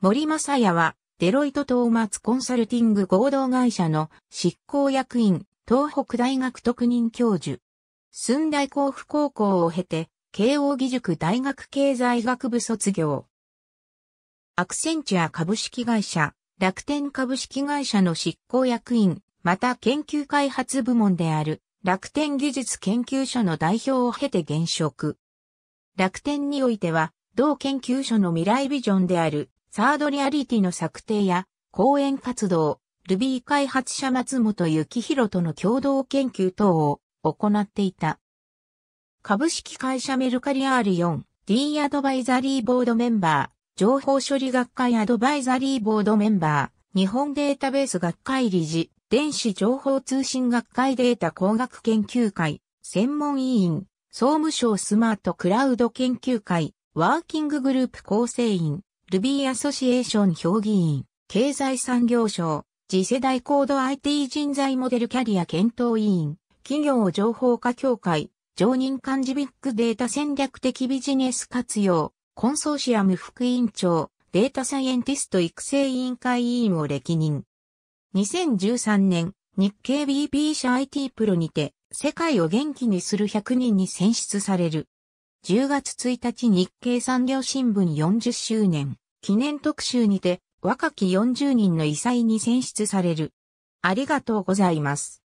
森正也は、デロイトトーマツコンサルティング合同会社の執行役員、東北大学特任教授。寸大甲府高校を経て、慶應義塾大学経済学部卒業。アクセンチュア株式会社、楽天株式会社の執行役員、また研究開発部門である楽天技術研究所の代表を経て現職。楽天においては、同研究所の未来ビジョンであるサードリアリティの策定や、講演活動、ルビー開発者松本幸宏との共同研究等を行っていた。株式会社メルカリ R4D アドバイザリーボードメンバー、情報処理学会アドバイザリーボードメンバー、日本データベース学会理事、電子情報通信学会データ工学研究会、専門委員、総務省スマートクラウド研究会、ワーキンググループ構成員、ルビーアソシエーション評議員、経済産業省、次世代高度 IT 人材モデルキャリア検討委員、企業情報化協会、常任幹事ビッグデータ戦略的ビジネス活用、コンソーシアム副委員長、データサイエンティスト育成委員会委員を歴任。2013年、日経 BP 社 IT プロにて、世界を元気にする100人に選出される。10月1日日経産業新聞40周年記念特集にて若き40人の異彩に選出される。ありがとうございます。